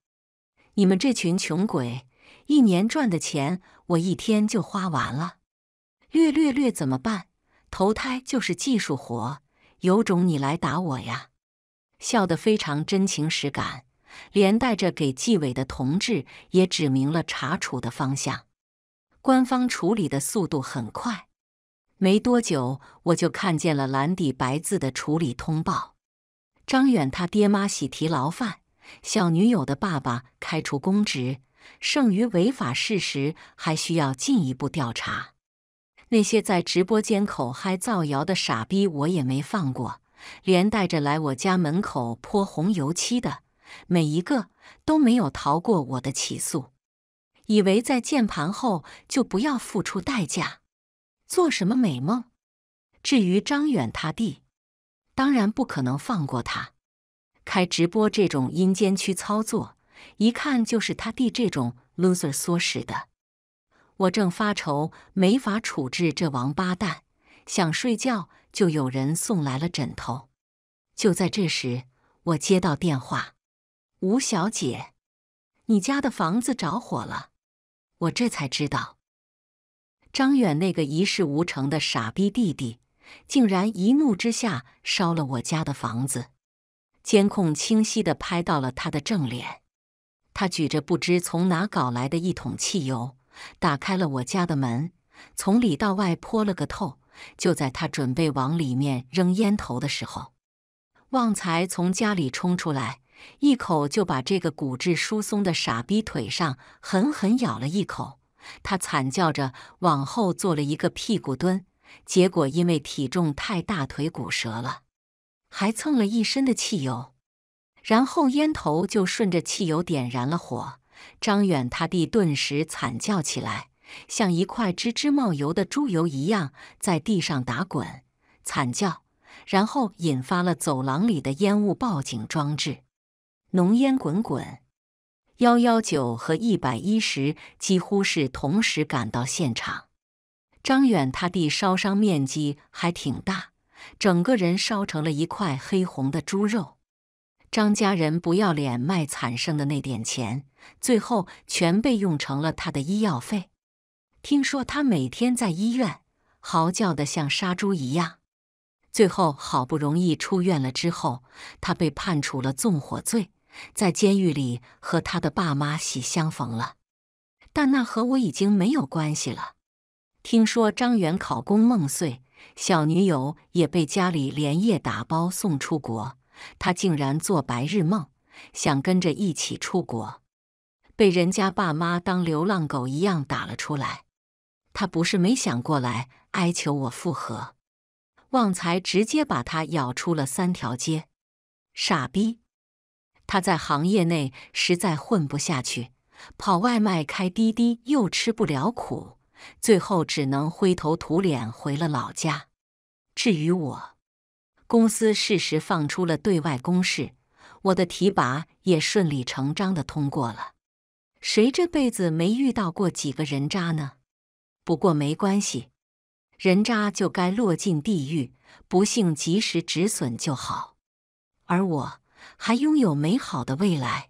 S1: 你们这群穷鬼，一年赚的钱我一天就花完了。略略略，怎么办？投胎就是技术活，有种你来打我呀！笑得非常真情实感，连带着给纪委的同志也指明了查处的方向。官方处理的速度很快，没多久我就看见了蓝底白字的处理通报：张远他爹妈喜提牢饭，小女友的爸爸开除公职，剩余违法事实还需要进一步调查。那些在直播间口嗨造谣的傻逼，我也没放过，连带着来我家门口泼红油漆的，每一个都没有逃过我的起诉。以为在键盘后就不要付出代价，做什么美梦？至于张远他弟，当然不可能放过他。开直播这种阴间区操作，一看就是他弟这种 loser 唆使的。我正发愁没法处置这王八蛋，想睡觉就有人送来了枕头。就在这时，我接到电话：“吴小姐，你家的房子着火了。”我这才知道，张远那个一事无成的傻逼弟弟，竟然一怒之下烧了我家的房子。监控清晰的拍到了他的正脸，他举着不知从哪搞来的一桶汽油。打开了我家的门，从里到外泼了个透。就在他准备往里面扔烟头的时候，旺财从家里冲出来，一口就把这个骨质疏松的傻逼腿上狠狠咬了一口。他惨叫着往后做了一个屁股蹲，结果因为体重太大，腿骨折了，还蹭了一身的汽油。然后烟头就顺着汽油点燃了火。张远他弟顿时惨叫起来，像一块吱吱冒油的猪油一样在地上打滚、惨叫，然后引发了走廊里的烟雾报警装置，浓烟滚滚。幺幺九和一百一十几乎是同时赶到现场。张远他弟烧伤面积还挺大，整个人烧成了一块黑红的猪肉。张家人不要脸卖惨剩的那点钱，最后全被用成了他的医药费。听说他每天在医院嚎叫的像杀猪一样。最后好不容易出院了之后，他被判处了纵火罪，在监狱里和他的爸妈喜相逢了。但那和我已经没有关系了。听说张元考公梦碎，小女友也被家里连夜打包送出国。他竟然做白日梦，想跟着一起出国，被人家爸妈当流浪狗一样打了出来。他不是没想过来哀求我复合，旺财直接把他咬出了三条街。傻逼！他在行业内实在混不下去，跑外卖、开滴滴又吃不了苦，最后只能灰头土脸回了老家。至于我。公司适时放出了对外公示，我的提拔也顺理成章的通过了。谁这辈子没遇到过几个人渣呢？不过没关系，人渣就该落进地狱，不幸及时止损就好。而我还拥有美好的未来。